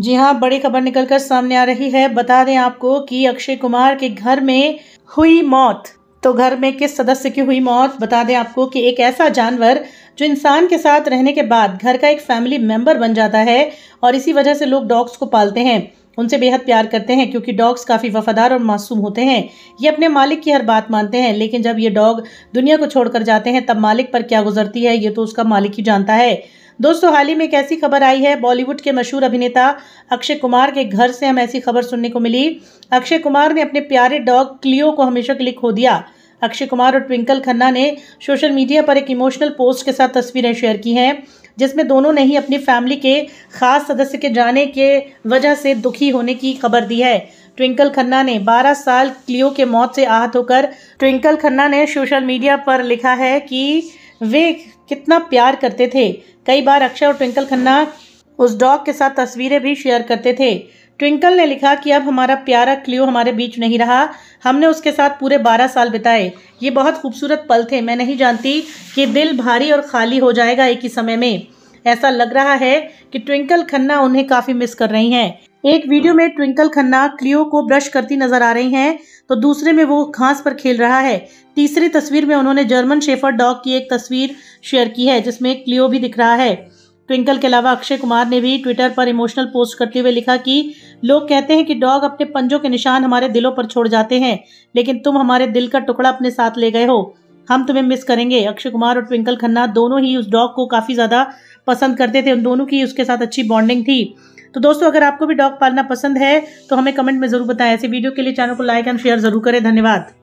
जी हाँ बड़ी खबर निकलकर सामने आ रही है बता दें आपको कि अक्षय कुमार के घर में हुई मौत तो घर में किस सदस्य की हुई मौत बता दें आपको कि एक ऐसा जानवर जो इंसान के साथ रहने के बाद घर का एक फैमिली मेंबर बन जाता है और इसी वजह से लोग डॉग्स को पालते हैं उनसे बेहद प्यार करते हैं क्योंकि डॉग्स काफ़ी वफादार और मासूम होते हैं ये अपने मालिक की हर बात मानते हैं लेकिन जब ये डॉग दुनिया को छोड़कर जाते हैं तब मालिक पर क्या गुजरती है ये तो उसका मालिक ही जानता है दोस्तों हाल ही में एक ऐसी खबर आई है बॉलीवुड के मशहूर अभिनेता अक्षय कुमार के घर से हम ऐसी खबर सुनने को मिली अक्षय कुमार ने अपने प्यारे डॉग क्लियो को हमेशा के लिए खो दिया अक्षय कुमार और ट्विंकल खन्ना ने सोशल मीडिया पर एक इमोशनल पोस्ट के साथ तस्वीरें शेयर की हैं जिसमें दोनों ने ही अपनी फैमिली के खास सदस्य के जाने के वजह से दुखी होने की खबर दी है ट्विंकल खन्ना ने 12 साल क्लियो के मौत से आहत होकर ट्विंकल खन्ना ने सोशल मीडिया पर लिखा है कि वे कितना प्यार करते थे कई बार अक्षय और ट्विंकल खन्ना उस डॉग के साथ तस्वीरें भी शेयर करते थे ट्विंकल ने लिखा कि अब हमारा प्यारा क्लियो हमारे बीच नहीं रहा हमने उसके साथ पूरे बारह साल बिताए ये बहुत खूबसूरत पल थे मैं नहीं जानती कि दिल भारी और खाली हो जाएगा एक ही समय में ऐसा लग रहा है कि ट्विंकल खन्ना उन्हें काफ़ी मिस कर रही हैं एक वीडियो में ट्विंकल खन्ना क्लियो को ब्रश करती नजर आ रही हैं तो दूसरे में वो घास पर खेल रहा है तीसरी तस्वीर में उन्होंने जर्मन शेफर डॉग की एक तस्वीर शेयर की है जिसमें एक क्लियो भी दिख रहा है ट्विंकल के अलावा अक्षय कुमार ने भी ट्विटर पर इमोशनल पोस्ट करते हुए लिखा कि लोग कहते हैं कि डॉग अपने पंजों के निशान हमारे दिलों पर छोड़ जाते हैं लेकिन तुम हमारे दिल का टुकड़ा अपने साथ ले गए हो हम तुम्हें मिस करेंगे अक्षय कुमार और ट्विंकल खन्ना दोनों ही उस डॉग को काफ़ी ज़्यादा पसंद करते थे उन दोनों की उसके साथ अच्छी बॉन्डिंग थी तो दोस्तों अगर आपको भी डॉग पालना पसंद है तो हमें कमेंट में ज़रूर बताएं ऐसे वीडियो के लिए चैनल को लाइक एंड शेयर ज़रूर करें धन्यवाद